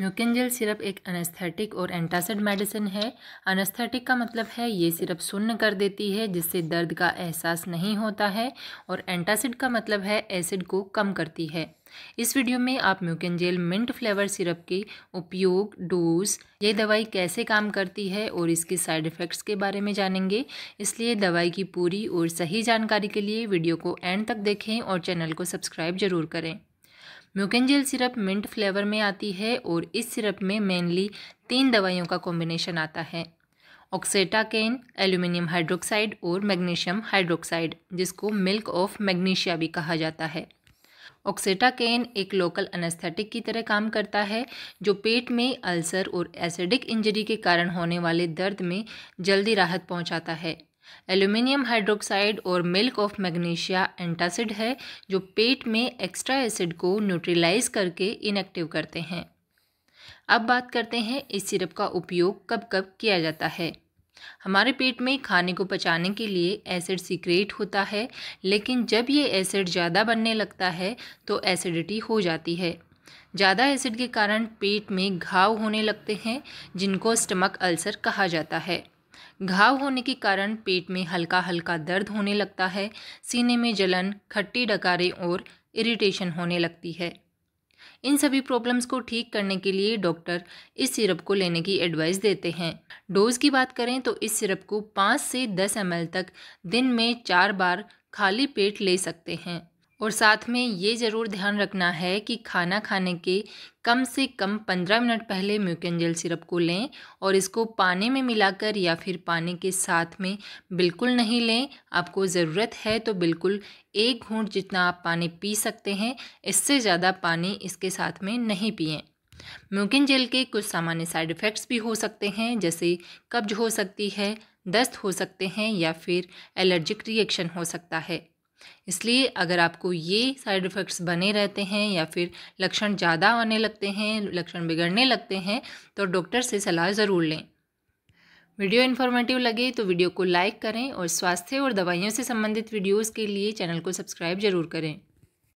म्यूकेंजल syrup एक अनस्थेटिक और antacid medicine है अनस्थेटिक का मतलब है ये सिरप सुन्न कर देती है जिससे दर्द का एहसास नहीं होता है और एंटासिड का मतलब है एसिड को कम करती है इस वीडियो में आप म्यूकेंजल मिंट फ्लेवर सिरप के उपयोग डोज ये दवाई कैसे काम करती है और इसके साइड इफ़ेक्ट्स के बारे में जानेंगे इसलिए दवाई की पूरी और सही जानकारी के लिए वीडियो को एंड तक देखें और चैनल को सब्सक्राइब जरूर करें म्यूकेंजल सिरप मिंट फ्लेवर में आती है और इस सिरप में मेनली तीन दवाइयों का कॉम्बिनेशन आता है ऑक्सेटाकेन एल्यूमिनियम हाइड्रोक्साइड और मैग्नीशियम हाइड्रोक्साइड जिसको मिल्क ऑफ मैग्नीशिया भी कहा जाता है ऑक्सेटाकेन एक लोकल अनेस्थेटिक की तरह काम करता है जो पेट में अल्सर और एसिडिक इंजरी के कारण होने वाले दर्द में जल्दी राहत पहुंचाता है एल्यूमिनियम हाइड्रोक्साइड और मिल्क ऑफ मैग्नीशिया एंटासिड है जो पेट में एक्स्ट्रा एसिड को न्यूट्रिलाइज करके इनएक्टिव करते हैं अब बात करते हैं इस सिरप का उपयोग कब कब किया जाता है हमारे पेट में खाने को पचाने के लिए एसिड सीक्रेट होता है लेकिन जब ये एसिड ज़्यादा बनने लगता है तो एसिडिटी हो जाती है ज़्यादा एसिड के कारण पेट में घाव होने लगते हैं जिनको स्टमक अल्सर कहा जाता है घाव होने के कारण पेट में हल्का हल्का दर्द होने लगता है सीने में जलन खट्टी डकारे और इरिटेशन होने लगती है इन सभी प्रॉब्लम्स को ठीक करने के लिए डॉक्टर इस सिरप को लेने की एडवाइस देते हैं डोज़ की बात करें तो इस सिरप को पाँच से दस एम तक दिन में चार बार खाली पेट ले सकते हैं और साथ में ये ज़रूर ध्यान रखना है कि खाना खाने के कम से कम पंद्रह मिनट पहले म्यूकेंजल जेल सिरप को लें और इसको पानी में मिलाकर या फिर पानी के साथ में बिल्कुल नहीं लें आपको ज़रूरत है तो बिल्कुल एक घूंट जितना आप पानी पी सकते हैं इससे ज़्यादा पानी इसके साथ में नहीं पिए म्यूकिन जेल के कुछ सामान्य साइड इफ़ेक्ट्स भी हो सकते हैं जैसे कब्ज हो सकती है दस्त हो सकते हैं या फिर एलर्जिक रिएक्शन हो सकता है इसलिए अगर आपको ये साइड इफ़ेक्ट्स बने रहते हैं या फिर लक्षण ज़्यादा आने लगते हैं लक्षण बिगड़ने लगते हैं तो डॉक्टर से सलाह ज़रूर लें वीडियो इन्फॉर्मेटिव लगे तो वीडियो को लाइक करें और स्वास्थ्य और दवाइयों से संबंधित वीडियोज़ के लिए चैनल को सब्सक्राइब जरूर करें